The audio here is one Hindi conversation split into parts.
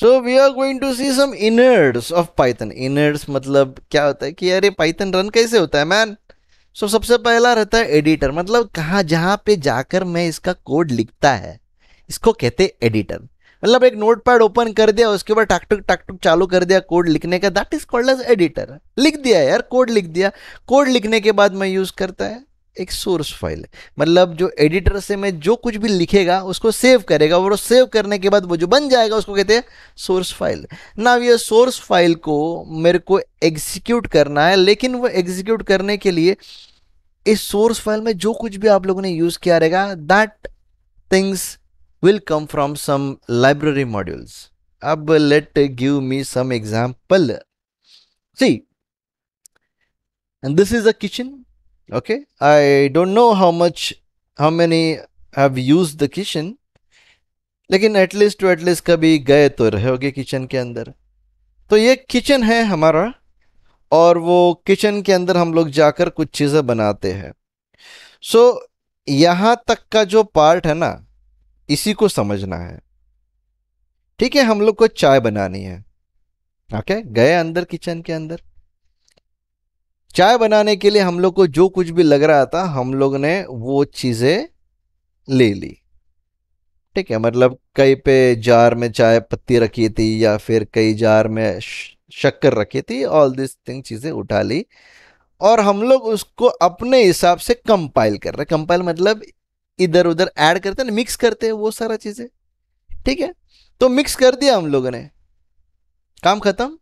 So we are going to see some innards of Python innards मतलब क्या होता है कि अरे पाइथन रन कैसे होता है मैन सो so, सबसे पहला रहता है एडिटर मतलब कहाँ जहाँ पे जाकर मैं इसका कोड लिखता है इसको कहते हैं एडिटर मतलब एक नोट पैड ओपन कर दिया उसके बाद टाकटुक टाकटुक चालू कर दिया कोड लिखने का that is called as editor लिख दिया यार कोड लिख दिया कोड लिखने के बाद मैं यूज़ करता है एक सोर्स फाइल है मतलब जो एडिटर से मैं जो कुछ भी लिखेगा उसको सेव करेगा और सेव करने के बाद वो जो बन जाएगा उसको कहते हैं सोर्स फाइल ना ये सोर्स फाइल को मेरे को एग्जीक्यूट करना है लेकिन वो एग्जीक्यूट करने के लिए इस सोर्स फाइल में जो कुछ भी आप लोगों ने यूज़ किया रहेगा that things will come from some library modules अब let give me some example see this is a kitchen okay i don't know how much how many have used the kitchen लेकिन एटलीस्ट टू एटलीस्ट कभी गए तो रहोगे किचन के अंदर तो ये किचन है हमारा और वो किचन के अंदर हम लोग जाकर कुछ चीज़ें बनाते हैं सो so, यहाँ तक का जो पार्ट है ना इसी को समझना है ठीक है हम लोग को चाय बनानी है ओके okay? गए अंदर किचन के अंदर चाय बनाने के लिए हम लोग को जो कुछ भी लग रहा था हम लोग ने वो चीज़ें ले ली ठीक है मतलब कई पे जार में चाय पत्ती रखी थी या फिर कई जार में शक्कर रखी थी ऑल दिस थिंग चीज़ें उठा ली और हम लोग उसको अपने हिसाब से कंपाइल कर रहे कंपाइल मतलब इधर उधर ऐड करते हैं मिक्स करते हैं वो सारा चीज़ें ठीक है तो मिक्स कर दिया हम लोगों ने काम ख़त्म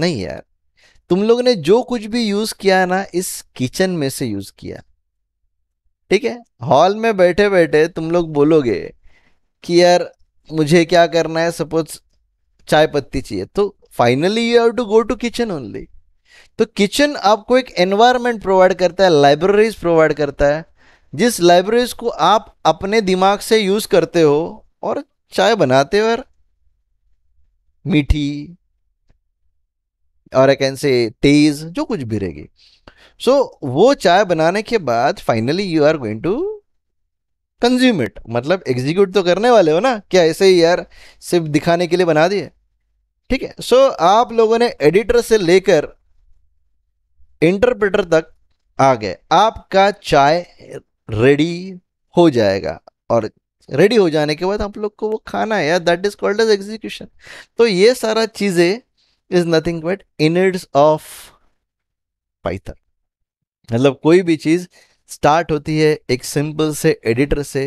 नहीं यार तुम लोग ने जो कुछ भी यूज किया है ना इस किचन में से यूज किया ठीक है हॉल में बैठे बैठे तुम लोग बोलोगे कि यार मुझे क्या करना है सपोज चाय पत्ती चाहिए तो finally you have to go to kitchen only तो किचन आपको एक एनवायरमेंट प्रोवाइड करता है लाइब्रेरीज प्रोवाइड करता है जिस लाइब्रेरीज को आप अपने दिमाग से यूज करते हो और चाय बनाते हो और मीठी और आई कैन से तेज़ जो कुछ भी रहेगी सो so, वो चाय बनाने के बाद finally you are going to consume it मतलब एग्जीक्यूट तो करने वाले हो ना क्या ऐसे ही यार सिर्फ दिखाने के लिए बना दिए ठीक है सो so, आप लोगों ने एडिटर से लेकर इंटरप्रेटर तक आ गए आपका चाय रेडी हो जाएगा और रेडी हो जाने के बाद आप लोग को वो खाना है यार that is called as execution तो ये सारा चीज़ें is nothing but innards of Python मतलब कोई भी चीज़ स्टार्ट होती है एक सिंपल से एडिटर से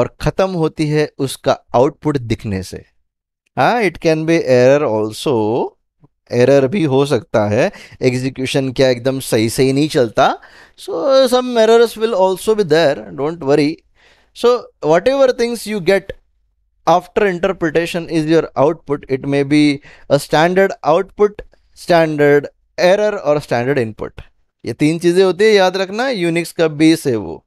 और ख़त्म होती है उसका आउटपुट दिखने से हाँ it can be error also error भी हो सकता है एग्जीक्यूशन क्या एकदम सही से ही नहीं चलता so some errors will also be there don't worry so whatever things you get after interpretation is your output it may be a standard output standard error or standard input ये तीन चीज़ें होती है याद रखना यूनिक्स का बेस है वो